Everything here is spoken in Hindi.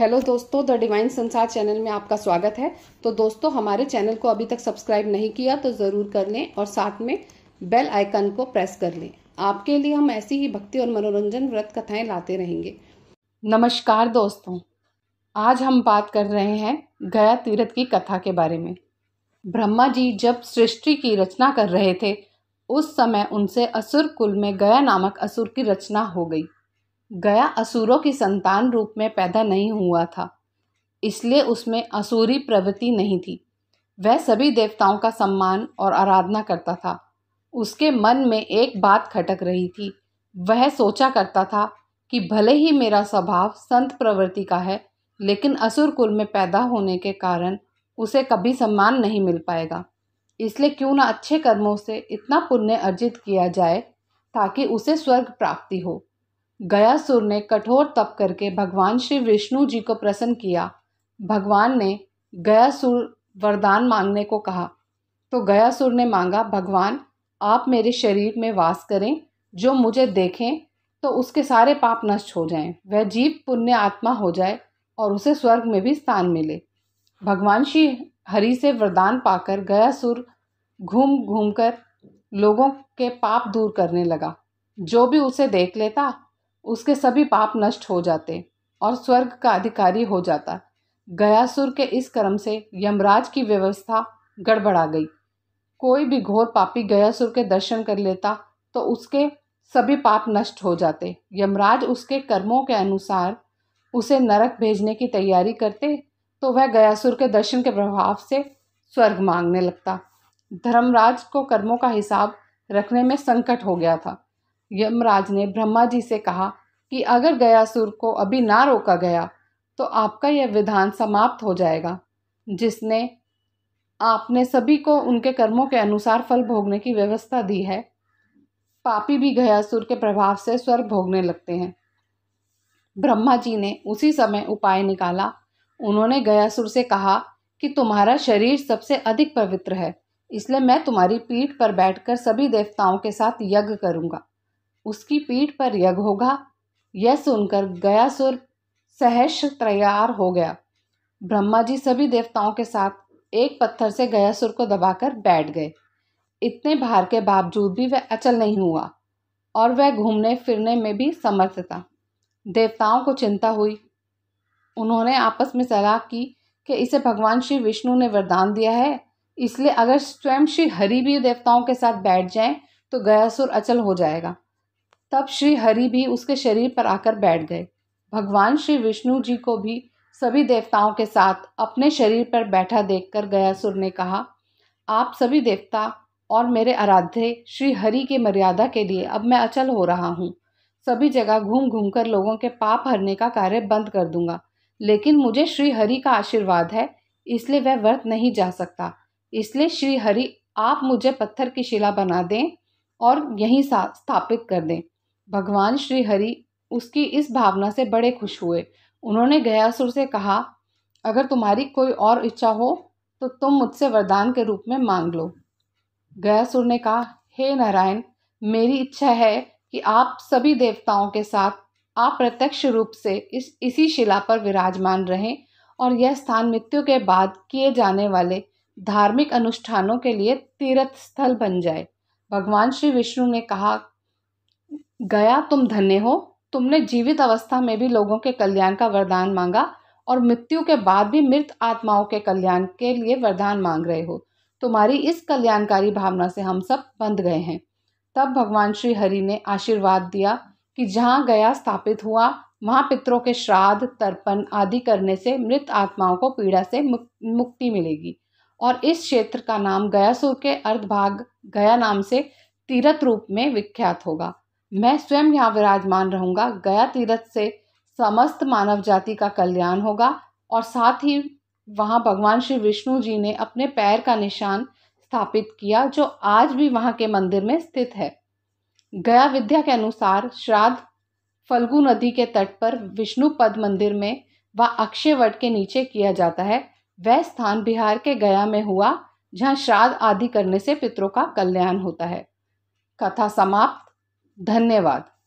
हेलो दोस्तों द डिवाइन संसार चैनल में आपका स्वागत है तो दोस्तों हमारे चैनल को अभी तक सब्सक्राइब नहीं किया तो ज़रूर कर लें और साथ में बेल आइकन को प्रेस कर लें आपके लिए हम ऐसी ही भक्ति और मनोरंजन व्रत कथाएं लाते रहेंगे नमस्कार दोस्तों आज हम बात कर रहे हैं गया तीर्थ की कथा के बारे में ब्रह्मा जी जब सृष्टि की रचना कर रहे थे उस समय उनसे असुर कुल में गया नामक असुर की रचना हो गई गया असुरों की संतान रूप में पैदा नहीं हुआ था इसलिए उसमें असुरी प्रवृत्ति नहीं थी वह सभी देवताओं का सम्मान और आराधना करता था उसके मन में एक बात खटक रही थी वह सोचा करता था कि भले ही मेरा स्वभाव संत प्रवृत्ति का है लेकिन असुर कुल में पैदा होने के कारण उसे कभी सम्मान नहीं मिल पाएगा इसलिए क्यों ना अच्छे कर्मों से इतना पुण्य अर्जित किया जाए ताकि उसे स्वर्ग प्राप्ति हो गयासुर ने कठोर तप करके भगवान श्री विष्णु जी को प्रसन्न किया भगवान ने गयासुर वरदान मांगने को कहा तो गयासुर ने मांगा भगवान आप मेरे शरीर में वास करें जो मुझे देखें तो उसके सारे पाप नष्ट हो जाएं वह जीव पुण्य आत्मा हो जाए और उसे स्वर्ग में भी स्थान मिले भगवान श्री हरि से वरदान पाकर गयासुर घूम घूम कर लोगों के पाप दूर करने लगा जो भी उसे देख लेता उसके सभी पाप नष्ट हो जाते और स्वर्ग का अधिकारी हो जाता गयासुर के इस कर्म से यमराज की व्यवस्था गड़बड़ा गई कोई भी घोर पापी गयासुर के दर्शन कर लेता तो उसके सभी पाप नष्ट हो जाते यमराज उसके कर्मों के अनुसार उसे नरक भेजने की तैयारी करते तो वह गयासुर के दर्शन के प्रभाव से स्वर्ग मांगने लगता धर्मराज को कर्मों का हिसाब रखने में संकट हो गया था यमराज ने ब्रह्मा जी से कहा कि अगर गयासुर को अभी ना रोका गया तो आपका यह विधान समाप्त हो जाएगा जिसने आपने सभी को उनके कर्मों के अनुसार फल भोगने की व्यवस्था दी है पापी भी गयासुर के प्रभाव से स्वर्ग भोगने लगते हैं ब्रह्मा जी ने उसी समय उपाय निकाला उन्होंने गयासुर से कहा कि तुम्हारा शरीर सबसे अधिक पवित्र है इसलिए मैं तुम्हारी पीठ पर बैठकर सभी देवताओं के साथ यज्ञ करूंगा उसकी पीठ पर यज्ञ होगा यह सुनकर गयासुर सहर्ष तैयार हो गया ब्रह्मा जी सभी देवताओं के साथ एक पत्थर से गयासुर को दबाकर बैठ गए इतने भार के बावजूद भी वह अचल नहीं हुआ और वह घूमने फिरने में भी समर्थ था देवताओं को चिंता हुई उन्होंने आपस में सलाह की कि इसे भगवान श्री विष्णु ने वरदान दिया है इसलिए अगर स्वयं श्री हरि भी देवताओं के साथ बैठ जाएं तो गयासुर अचल हो जाएगा तब श्री हरि भी उसके शरीर पर आकर बैठ गए भगवान श्री विष्णु जी को भी सभी देवताओं के साथ अपने शरीर पर बैठा देखकर सुर ने कहा आप सभी देवता और मेरे आराध्य श्री हरि की मर्यादा के लिए अब मैं अचल हो रहा हूँ सभी जगह घूम घूम कर लोगों के पाप हरने का कार्य बंद कर दूंगा लेकिन मुझे श्री हरि का आशीर्वाद है इसलिए वह व्रत नहीं जा सकता इसलिए श्री हरि आप मुझे पत्थर की शिला बना दें और यहीं स्थापित कर दें भगवान श्री हरि उसकी इस भावना से बड़े खुश हुए उन्होंने गयासुर से कहा अगर तुम्हारी कोई और इच्छा हो तो तुम मुझसे वरदान के रूप में मांग लो गयासुर ने कहा हे नारायण मेरी इच्छा है कि आप सभी देवताओं के साथ आप प्रत्यक्ष रूप से इस इसी शिला पर विराजमान रहें और यह स्थान मृत्यु के बाद किए जाने वाले धार्मिक अनुष्ठानों के लिए तीर्थ स्थल बन जाए भगवान श्री विष्णु ने कहा गया तुम धन्य हो तुमने जीवित अवस्था में भी लोगों के कल्याण का वरदान मांगा और मृत्यु के बाद भी मृत आत्माओं के कल्याण के लिए वरदान मांग रहे हो तुम्हारी इस कल्याणकारी भावना से हम सब बंद गए हैं तब भगवान श्री हरि ने आशीर्वाद दिया कि जहाँ गया स्थापित हुआ वहाँ पितरों के श्राद्ध तर्पण आदि करने से मृत आत्माओं को पीड़ा से मुक्ति मिलेगी और इस क्षेत्र का नाम गयासुर के अर्धभाग गया नाम से तीरथ रूप में विख्यात होगा मैं स्वयं यहाँ विराजमान रहूँगा गया तीर्थ से समस्त मानव जाति का कल्याण होगा और साथ ही वहाँ भगवान श्री विष्णु जी ने अपने पैर का निशान स्थापित किया जो आज भी वहाँ के मंदिर में स्थित है गया विद्या के अनुसार श्राद्ध फल्गु नदी के तट पर विष्णु पद मंदिर में व अक्षयवट के नीचे किया जाता है वह स्थान बिहार के गया में हुआ जहाँ श्राद्ध आदि करने से पितरों का कल्याण होता है कथा समाप्त धन्यवाद